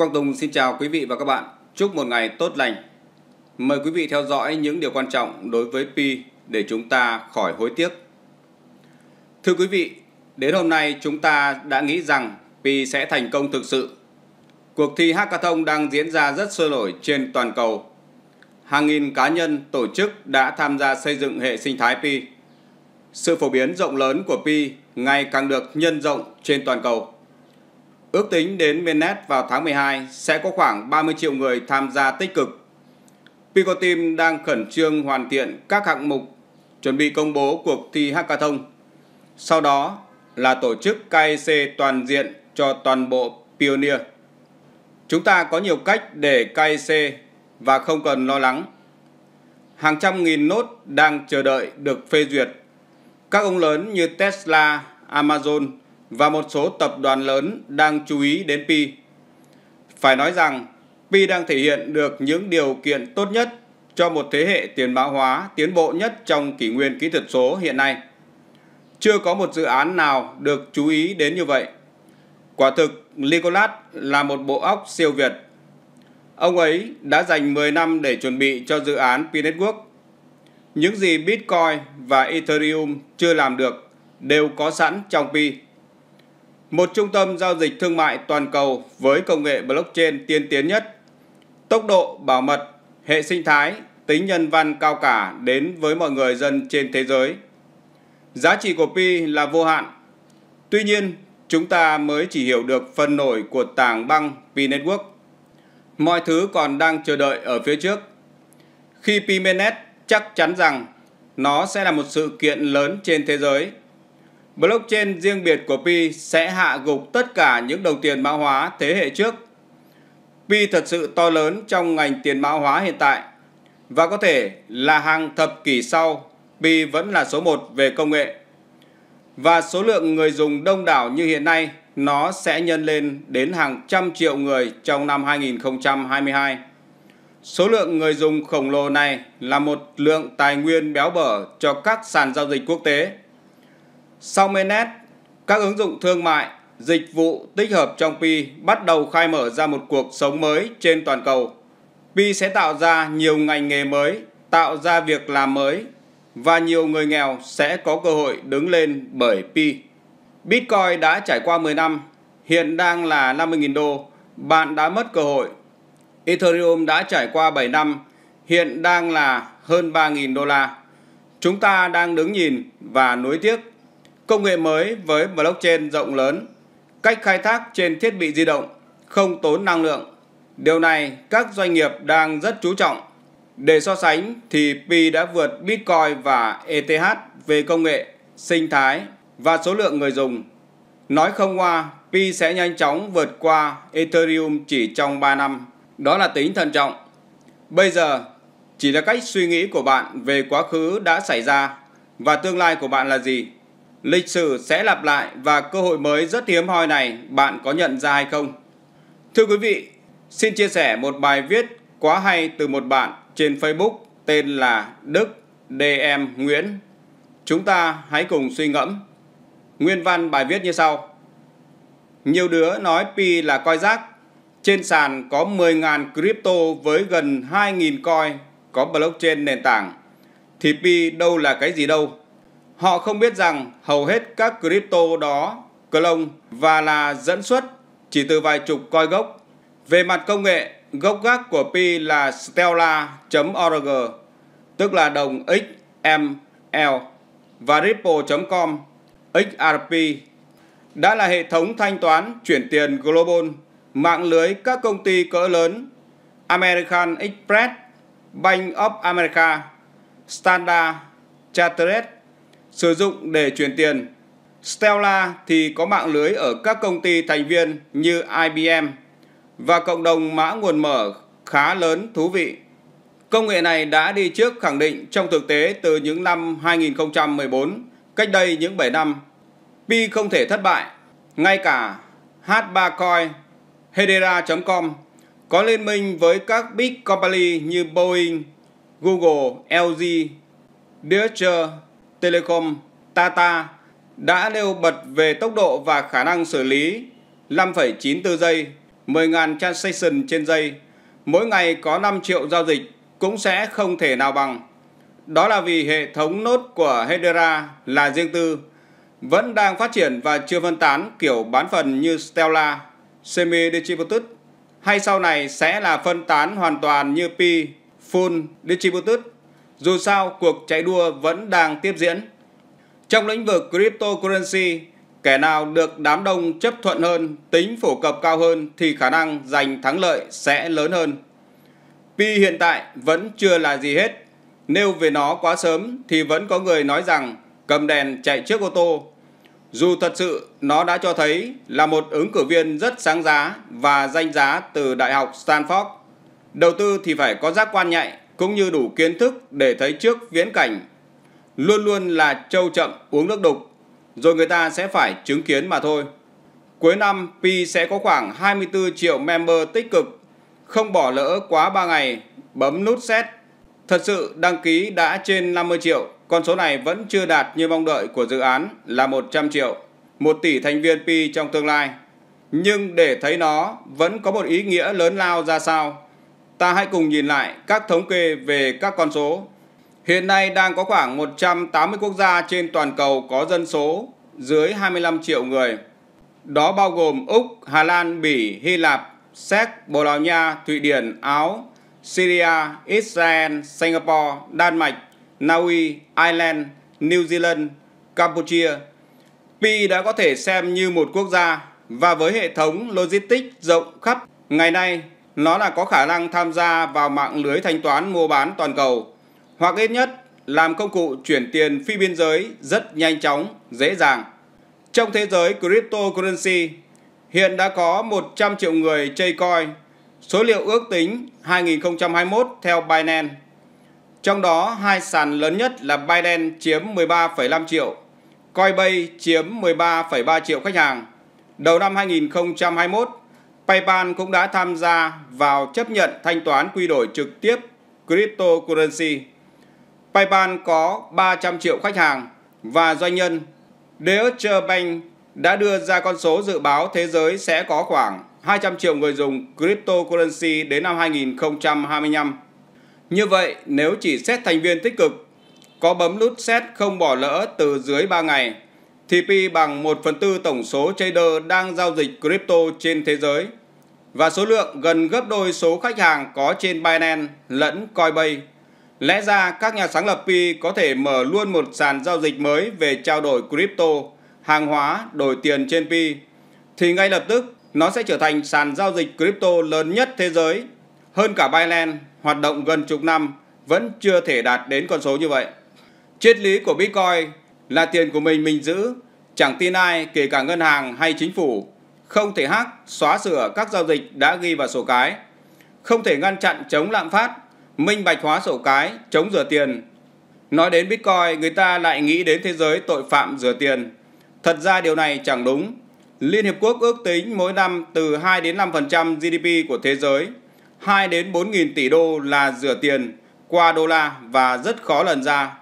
Quang Tùng xin chào quý vị và các bạn. Chúc một ngày tốt lành. Mời quý vị theo dõi những điều quan trọng đối với Pi để chúng ta khỏi hối tiếc. Thưa quý vị, đến hôm nay chúng ta đã nghĩ rằng Pi sẽ thành công thực sự. Cuộc thi hackathon đang diễn ra rất sôi nổi trên toàn cầu. Hàng nghìn cá nhân, tổ chức đã tham gia xây dựng hệ sinh thái Pi. Sự phổ biến rộng lớn của Pi ngày càng được nhân rộng trên toàn cầu. Ước tính đến VNet vào tháng 12 sẽ có khoảng 30 triệu người tham gia tích cực. Picoteam đang khẩn trương hoàn thiện các hạng mục, chuẩn bị công bố cuộc thi hackathon. Sau đó là tổ chức KEC toàn diện cho toàn bộ Pioneer. Chúng ta có nhiều cách để KEC và không cần lo lắng. Hàng trăm nghìn nốt đang chờ đợi được phê duyệt. Các ông lớn như Tesla, Amazon, và một số tập đoàn lớn đang chú ý đến Pi. Phải nói rằng, Pi đang thể hiện được những điều kiện tốt nhất cho một thế hệ tiền mã hóa tiến bộ nhất trong kỷ nguyên kỹ thuật số hiện nay. Chưa có một dự án nào được chú ý đến như vậy. Quả thực, Nicolas là một bộ óc siêu việt. Ông ấy đã dành 10 năm để chuẩn bị cho dự án Pi network Những gì Bitcoin và Ethereum chưa làm được đều có sẵn trong Pi một trung tâm giao dịch thương mại toàn cầu với công nghệ blockchain tiên tiến nhất, tốc độ bảo mật, hệ sinh thái, tính nhân văn cao cả đến với mọi người dân trên thế giới. Giá trị của Pi là vô hạn. Tuy nhiên, chúng ta mới chỉ hiểu được phần nổi của tảng băng Pi Network. Mọi thứ còn đang chờ đợi ở phía trước. Khi Pi Mainnet chắc chắn rằng nó sẽ là một sự kiện lớn trên thế giới Blockchain riêng biệt của Pi sẽ hạ gục tất cả những đồng tiền mã hóa thế hệ trước. Pi thật sự to lớn trong ngành tiền mã hóa hiện tại và có thể là hàng thập kỷ sau Pi vẫn là số 1 về công nghệ. Và số lượng người dùng đông đảo như hiện nay nó sẽ nhân lên đến hàng trăm triệu người trong năm 2022. Số lượng người dùng khổng lồ này là một lượng tài nguyên béo bở cho các sàn giao dịch quốc tế sau Menet, các ứng dụng thương mại, dịch vụ tích hợp trong Pi bắt đầu khai mở ra một cuộc sống mới trên toàn cầu. Pi sẽ tạo ra nhiều ngành nghề mới, tạo ra việc làm mới và nhiều người nghèo sẽ có cơ hội đứng lên bởi Pi. Bitcoin đã trải qua 10 năm, hiện đang là 50.000 đô, bạn đã mất cơ hội. Ethereum đã trải qua 7 năm, hiện đang là hơn 3.000 đô la. Chúng ta đang đứng nhìn và nuối tiếc công nghệ mới với blockchain rộng lớn, cách khai thác trên thiết bị di động, không tốn năng lượng. Điều này các doanh nghiệp đang rất chú trọng. Để so sánh thì Pi đã vượt Bitcoin và ETH về công nghệ, sinh thái và số lượng người dùng. Nói không qua, Pi sẽ nhanh chóng vượt qua Ethereum chỉ trong 3 năm. Đó là tính thận trọng. Bây giờ, chỉ là cách suy nghĩ của bạn về quá khứ đã xảy ra và tương lai của bạn là gì Lịch sử sẽ lặp lại và cơ hội mới rất hiếm hoi này bạn có nhận ra hay không? Thưa quý vị, xin chia sẻ một bài viết quá hay từ một bạn trên Facebook tên là Đức DM Nguyễn. Chúng ta hãy cùng suy ngẫm. Nguyên văn bài viết như sau. Nhiều đứa nói Pi là coi rác. Trên sàn có 10.000 crypto với gần 2.000 coin có blockchain nền tảng. Thì Pi đâu là cái gì đâu. Họ không biết rằng hầu hết các crypto đó clone và là dẫn xuất chỉ từ vài chục coi gốc. Về mặt công nghệ, gốc gác của Pi là Stellar.org, tức là đồng XML và Ripple.com XRP đã là hệ thống thanh toán chuyển tiền global, mạng lưới các công ty cỡ lớn American Express, Bank of America, Standard Chartered sử dụng để chuyển tiền. Stella thì có mạng lưới ở các công ty thành viên như IBM và cộng đồng mã nguồn mở khá lớn thú vị. Công nghệ này đã đi trước khẳng định trong thực tế từ những năm 2014, cách đây những 7 năm. Pi không thể thất bại, ngay cả H3Coin, Hedera.com có liên minh với các big company như Boeing, Google, LG, Deutsche Telecom, Tata đã nêu bật về tốc độ và khả năng xử lý 5,94 giây, 10.000 transaction trên giây, mỗi ngày có 5 triệu giao dịch cũng sẽ không thể nào bằng. Đó là vì hệ thống nốt của Hedera là riêng tư, vẫn đang phát triển và chưa phân tán kiểu bán phần như Stella, Semi Distributed hay sau này sẽ là phân tán hoàn toàn như Pi, Full Distributed dù sao cuộc chạy đua vẫn đang tiếp diễn. Trong lĩnh vực cryptocurrency, kẻ nào được đám đông chấp thuận hơn, tính phổ cập cao hơn thì khả năng giành thắng lợi sẽ lớn hơn. Pi hiện tại vẫn chưa là gì hết. Nêu về nó quá sớm thì vẫn có người nói rằng cầm đèn chạy trước ô tô. Dù thật sự nó đã cho thấy là một ứng cử viên rất sáng giá và danh giá từ Đại học Stanford. Đầu tư thì phải có giác quan nhạy cũng như đủ kiến thức để thấy trước viễn cảnh. Luôn luôn là trâu chậm uống nước đục, rồi người ta sẽ phải chứng kiến mà thôi. Cuối năm, Pi sẽ có khoảng 24 triệu member tích cực. Không bỏ lỡ quá 3 ngày, bấm nút set. Thật sự đăng ký đã trên 50 triệu, con số này vẫn chưa đạt như mong đợi của dự án là 100 triệu, 1 tỷ thành viên Pi trong tương lai. Nhưng để thấy nó vẫn có một ý nghĩa lớn lao ra sao ta hãy cùng nhìn lại các thống kê về các con số. Hiện nay đang có khoảng 180 quốc gia trên toàn cầu có dân số dưới 25 triệu người. Đó bao gồm Úc, Hà Lan, Bỉ, Hy Lạp, Séc, Bồ Đào Nha, Thụy Điển, Áo, Syria, Israel, Singapore, Đan Mạch, Na Uy, Ireland, New Zealand, Campuchia. Pi đã có thể xem như một quốc gia và với hệ thống logistics rộng khắp, ngày nay nó là có khả năng tham gia vào mạng lưới thanh toán mua bán toàn cầu, hoặc ít nhất làm công cụ chuyển tiền phi biên giới rất nhanh chóng, dễ dàng. Trong thế giới cryptocurrency, hiện đã có 100 triệu người chơi coin, số liệu ước tính 2021 theo Binance. Trong đó, hai sàn lớn nhất là Binance chiếm 13,5 triệu, Coinbase chiếm 13,3 triệu khách hàng. Đầu năm 2021, PayPal cũng đã tham gia vào chấp nhận thanh toán quy đổi trực tiếp cryptocurrency. PayPal có 300 triệu khách hàng và doanh nhân. Deutsche Bank đã đưa ra con số dự báo thế giới sẽ có khoảng 200 triệu người dùng cryptocurrency đến năm 2025. Như vậy, nếu chỉ xét thành viên tích cực, có bấm nút xét không bỏ lỡ từ dưới 3 ngày, thì P bằng 1 phần tư tổng số trader đang giao dịch crypto trên thế giới – và số lượng gần gấp đôi số khách hàng có trên Binance lẫn Coinbase. Lẽ ra các nhà sáng lập Pi có thể mở luôn một sàn giao dịch mới về trao đổi crypto, hàng hóa, đổi tiền trên Pi. Thì ngay lập tức nó sẽ trở thành sàn giao dịch crypto lớn nhất thế giới. Hơn cả Binance, hoạt động gần chục năm vẫn chưa thể đạt đến con số như vậy. Triết lý của Bitcoin là tiền của mình mình giữ, chẳng tin ai kể cả ngân hàng hay chính phủ không thể hack, xóa sửa các giao dịch đã ghi vào sổ cái, không thể ngăn chặn chống lạm phát, minh bạch hóa sổ cái, chống rửa tiền. Nói đến Bitcoin, người ta lại nghĩ đến thế giới tội phạm rửa tiền. Thật ra điều này chẳng đúng. Liên Hiệp Quốc ước tính mỗi năm từ 2 đến 5% GDP của thế giới, 2 đến 4.000 tỷ đô là rửa tiền qua đô la và rất khó lần ra.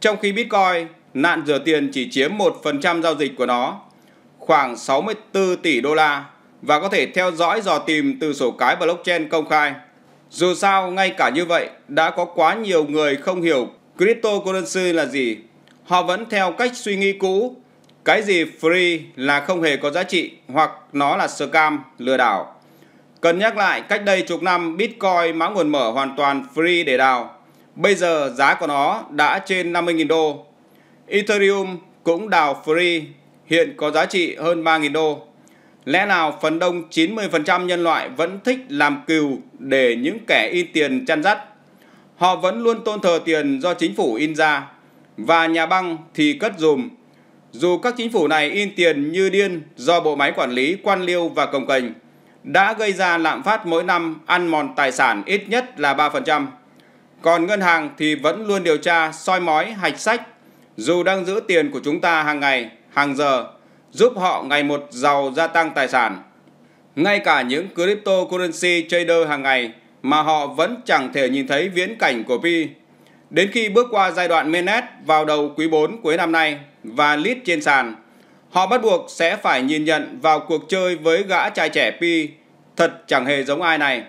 Trong khi Bitcoin, nạn rửa tiền chỉ chiếm 1% giao dịch của nó khoảng 64 tỷ đô la và có thể theo dõi dò tìm từ sổ cái blockchain công khai. Dù sao, ngay cả như vậy, đã có quá nhiều người không hiểu cryptocurrency là gì. Họ vẫn theo cách suy nghĩ cũ, cái gì free là không hề có giá trị hoặc nó là scam, lừa đảo. Cần nhắc lại, cách đây chục năm Bitcoin mã nguồn mở hoàn toàn free để đào. Bây giờ giá của nó đã trên 50.000 đô. Ethereum cũng đào free hiện có giá trị hơn 3.000 đô. Lẽ nào phần đông 90% nhân loại vẫn thích làm cừu để những kẻ in tiền chăn dắt? Họ vẫn luôn tôn thờ tiền do chính phủ in ra và nhà băng thì cất dùm. Dù các chính phủ này in tiền như điên do bộ máy quản lý quan liêu và cồng cành đã gây ra lạm phát mỗi năm ăn mòn tài sản ít nhất là 3%. Còn ngân hàng thì vẫn luôn điều tra soi mói hạch sách dù đang giữ tiền của chúng ta hàng ngày hàng giờ, giúp họ ngày một giàu gia tăng tài sản. Ngay cả những cryptocurrency trader hàng ngày mà họ vẫn chẳng thể nhìn thấy viễn cảnh của Pi. Đến khi bước qua giai đoạn mainnet vào đầu quý 4 cuối năm nay và lít trên sàn, họ bắt buộc sẽ phải nhìn nhận vào cuộc chơi với gã trai trẻ Pi thật chẳng hề giống ai này.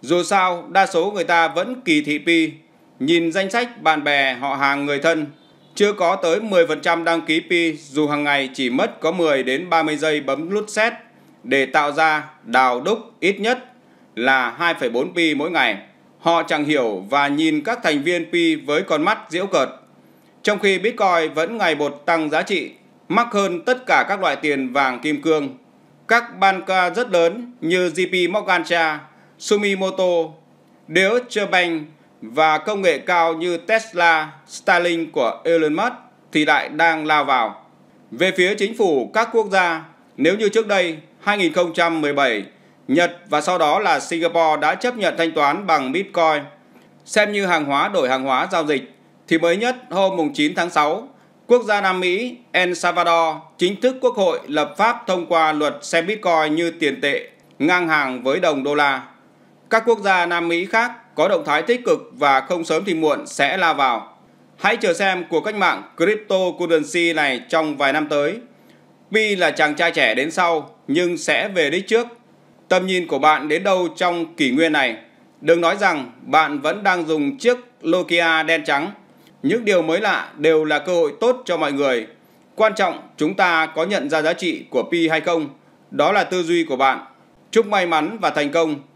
Dù sao, đa số người ta vẫn kỳ thị Pi, nhìn danh sách bạn bè họ hàng người thân chưa có tới 10% đăng ký pi dù hàng ngày chỉ mất có 10 đến 30 giây bấm nút set để tạo ra đào đúc ít nhất là 2,4 pi mỗi ngày. Họ chẳng hiểu và nhìn các thành viên pi với con mắt diễu cợt. Trong khi Bitcoin vẫn ngày một tăng giá trị, mắc hơn tất cả các loại tiền vàng kim cương. Các ban rất lớn như JP Morgan Sumimoto, Deutsche Bank và công nghệ cao như Tesla, Starlink của Elon Musk thì lại đang lao vào. Về phía chính phủ các quốc gia, nếu như trước đây 2017, Nhật và sau đó là Singapore đã chấp nhận thanh toán bằng Bitcoin, xem như hàng hóa đổi hàng hóa giao dịch, thì mới nhất hôm 9 tháng 6, quốc gia Nam Mỹ El Salvador chính thức quốc hội lập pháp thông qua luật xem Bitcoin như tiền tệ ngang hàng với đồng đô la. Các quốc gia Nam Mỹ khác có động thái tích cực và không sớm thì muộn sẽ lao vào. Hãy chờ xem cuộc cách mạng cryptocurrency này trong vài năm tới. Pi là chàng trai trẻ đến sau nhưng sẽ về đích trước. Tầm nhìn của bạn đến đâu trong kỷ nguyên này? Đừng nói rằng bạn vẫn đang dùng chiếc Nokia đen trắng. Những điều mới lạ đều là cơ hội tốt cho mọi người. Quan trọng chúng ta có nhận ra giá trị của Pi hay không. Đó là tư duy của bạn. Chúc may mắn và thành công